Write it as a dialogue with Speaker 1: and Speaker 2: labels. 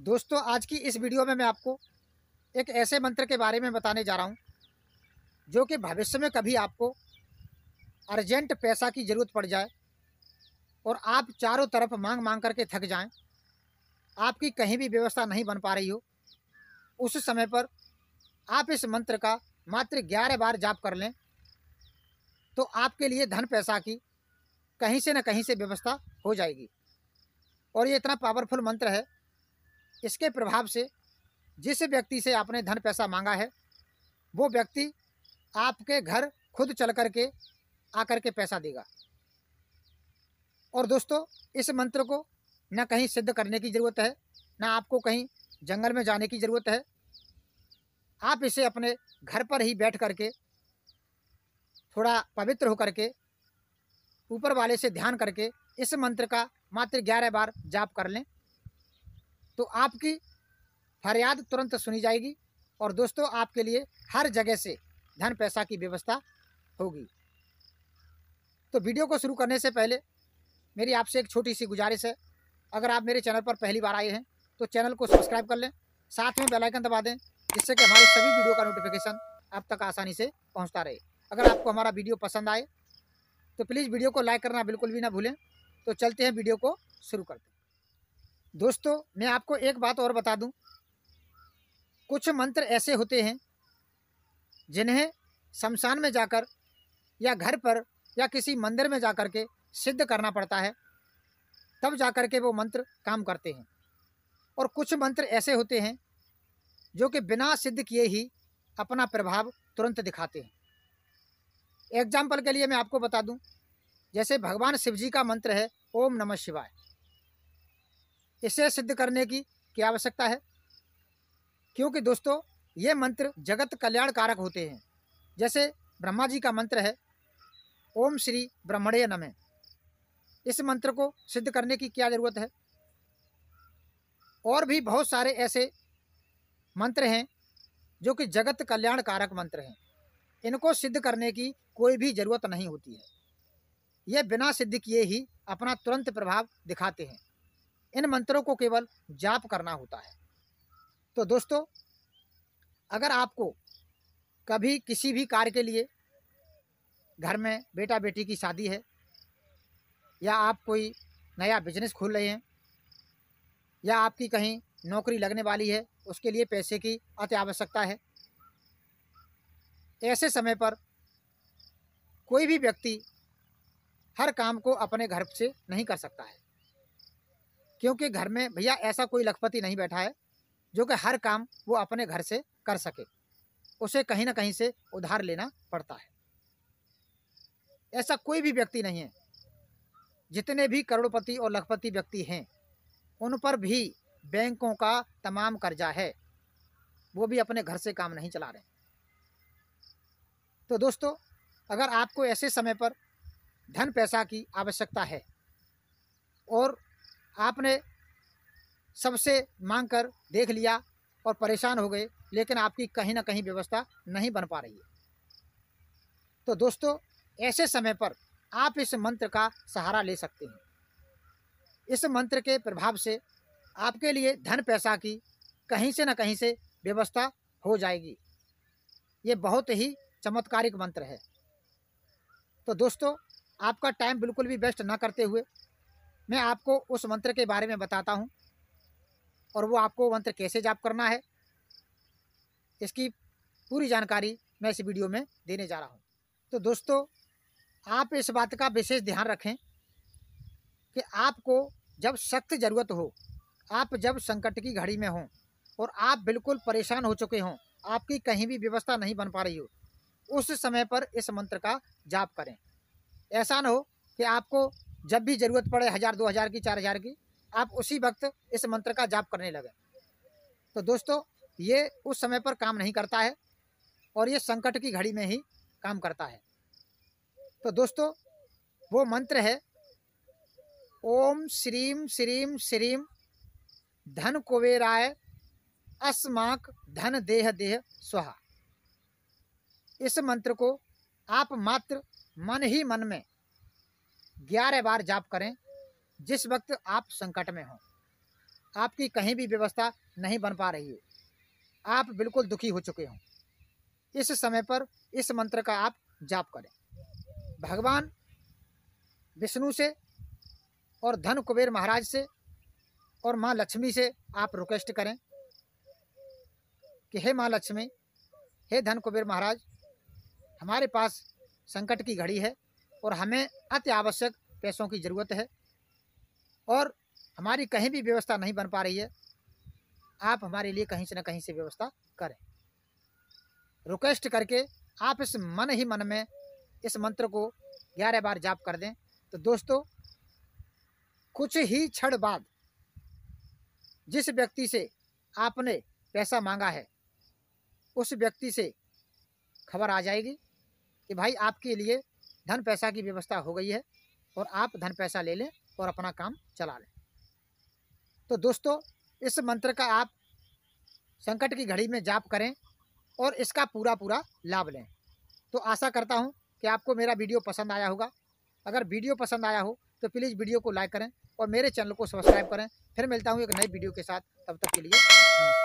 Speaker 1: दोस्तों आज की इस वीडियो में मैं आपको एक ऐसे मंत्र के बारे में बताने जा रहा हूँ जो कि भविष्य में कभी आपको अर्जेंट पैसा की ज़रूरत पड़ जाए और आप चारों तरफ मांग मांग करके थक जाएं, आपकी कहीं भी व्यवस्था नहीं बन पा रही हो उस समय पर आप इस मंत्र का मात्र ग्यारह बार जाप कर लें तो आपके लिए धन पैसा की कहीं से न कहीं से व्यवस्था हो जाएगी और ये इतना पावरफुल मंत्र है इसके प्रभाव से जिस व्यक्ति से आपने धन पैसा मांगा है वो व्यक्ति आपके घर खुद चल कर के आकर के पैसा देगा और दोस्तों इस मंत्र को न कहीं सिद्ध करने की ज़रूरत है ना आपको कहीं जंगल में जाने की ज़रूरत है आप इसे अपने घर पर ही बैठ करके थोड़ा पवित्र होकर के ऊपर वाले से ध्यान करके इस मंत्र का मात्र ग्यारह बार जाप कर लें तो आपकी फरियाद तुरंत सुनी जाएगी और दोस्तों आपके लिए हर जगह से धन पैसा की व्यवस्था होगी तो वीडियो को शुरू करने से पहले मेरी आपसे एक छोटी सी गुजारिश है अगर आप मेरे चैनल पर पहली बार आए हैं तो चैनल को सब्सक्राइब कर लें साथ में बेल आइकन दबा दें जिससे कि हमारे सभी वीडियो का नोटिफिकेशन आप तक आसानी से पहुंचता रहे अगर आपको हमारा वीडियो पसंद आए तो प्लीज़ वीडियो को लाइक करना बिल्कुल भी ना भूलें तो चलते हैं वीडियो को शुरू करते दोस्तों मैं आपको एक बात और बता दूं कुछ मंत्र ऐसे होते हैं जिन्हें शमशान में जाकर या घर पर या किसी मंदिर में जाकर के सिद्ध करना पड़ता है तब जाकर के वो मंत्र काम करते हैं और कुछ मंत्र ऐसे होते हैं जो कि बिना सिद्ध किए ही अपना प्रभाव तुरंत दिखाते हैं एग्जाम्पल के लिए मैं आपको बता दूं जैसे भगवान शिव जी का मंत्र है ओम नमः शिवाय इसे सिद्ध करने की क्या आवश्यकता है क्योंकि दोस्तों ये मंत्र जगत कल्याण कारक होते हैं जैसे ब्रह्मा जी का मंत्र है ओम श्री ब्रह्मणे नमे इस मंत्र को सिद्ध करने की क्या ज़रूरत है और भी बहुत सारे ऐसे मंत्र हैं जो कि जगत कल्याण कारक मंत्र हैं इनको सिद्ध करने की कोई भी ज़रूरत नहीं होती है ये बिना सिद्ध किए ही अपना तुरंत प्रभाव दिखाते हैं इन मंत्रों को केवल जाप करना होता है तो दोस्तों अगर आपको कभी किसी भी कार्य के लिए घर में बेटा बेटी की शादी है या आप कोई नया बिजनेस खोल रहे हैं या आपकी कहीं नौकरी लगने वाली है उसके लिए पैसे की अति आवश्यकता है ऐसे समय पर कोई भी व्यक्ति हर काम को अपने घर से नहीं कर सकता है क्योंकि घर में भैया ऐसा कोई लखपति नहीं बैठा है जो कि हर काम वो अपने घर से कर सके उसे कहीं ना कहीं से उधार लेना पड़ता है ऐसा कोई भी व्यक्ति नहीं है जितने भी करोड़पति और लखपति व्यक्ति हैं उन पर भी बैंकों का तमाम कर्जा है वो भी अपने घर से काम नहीं चला रहे तो दोस्तों अगर आपको ऐसे समय पर धन पैसा की आवश्यकता है और आपने सबसे मांग कर देख लिया और परेशान हो गए लेकिन आपकी कहीं ना कहीं व्यवस्था नहीं बन पा रही है तो दोस्तों ऐसे समय पर आप इस मंत्र का सहारा ले सकते हैं इस मंत्र के प्रभाव से आपके लिए धन पैसा की कहीं से ना कहीं से व्यवस्था हो जाएगी ये बहुत ही चमत्कारिक मंत्र है तो दोस्तों आपका टाइम बिल्कुल भी वेस्ट ना करते हुए मैं आपको उस मंत्र के बारे में बताता हूँ और वो आपको मंत्र कैसे जाप करना है इसकी पूरी जानकारी मैं इस वीडियो में देने जा रहा हूँ तो दोस्तों आप इस बात का विशेष ध्यान रखें कि आपको जब सख्त ज़रूरत हो आप जब संकट की घड़ी में हों और आप बिल्कुल परेशान हो चुके हों आपकी कहीं भी व्यवस्था नहीं बन पा रही हो उस समय पर इस मंत्र का जाप करें ऐसा न हो कि आपको जब भी ज़रूरत पड़े हज़ार दो हज़ार की चार हज़ार की आप उसी वक्त इस मंत्र का जाप करने लगे तो दोस्तों ये उस समय पर काम नहीं करता है और ये संकट की घड़ी में ही काम करता है तो दोस्तों वो मंत्र है ओम श्रीम श्रीम श्रीम धन कुबेराय अस्माक धन देह देह स्वाहा इस मंत्र को आप मात्र मन ही मन में ग्यारह बार जाप करें जिस वक्त आप संकट में हों आपकी कहीं भी व्यवस्था नहीं बन पा रही है आप बिल्कुल दुखी हो चुके हों इस समय पर इस मंत्र का आप जाप करें भगवान विष्णु से और धन कुबेर महाराज से और माँ लक्ष्मी से आप रिक्वेस्ट करें कि हे माँ लक्ष्मी हे धन कुबेर महाराज हमारे पास संकट की घड़ी है और हमें अति आवश्यक पैसों की ज़रूरत है और हमारी कहीं भी व्यवस्था नहीं बन पा रही है आप हमारे लिए कहीं से ना कहीं से व्यवस्था करें रिक्वेस्ट करके आप इस मन ही मन में इस मंत्र को ग्यारह बार जाप कर दें तो दोस्तों कुछ ही क्षण बाद जिस व्यक्ति से आपने पैसा मांगा है उस व्यक्ति से खबर आ जाएगी कि भाई आपके लिए धन पैसा की व्यवस्था हो गई है और आप धन पैसा ले लें और अपना काम चला लें तो दोस्तों इस मंत्र का आप संकट की घड़ी में जाप करें और इसका पूरा पूरा लाभ लें तो आशा करता हूँ कि आपको मेरा वीडियो पसंद आया होगा अगर वीडियो पसंद आया हो तो प्लीज़ वीडियो को लाइक करें और मेरे चैनल को सब्सक्राइब करें फिर मिलता हूँ एक नई वीडियो के साथ तब तक के लिए नमस्कार